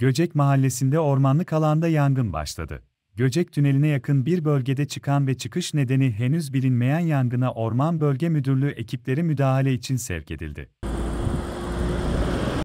Göcek Mahallesi'nde ormanlık alanda yangın başladı. Göcek Tüneli'ne yakın bir bölgede çıkan ve çıkış nedeni henüz bilinmeyen yangına Orman Bölge Müdürlüğü ekipleri müdahale için sevk edildi.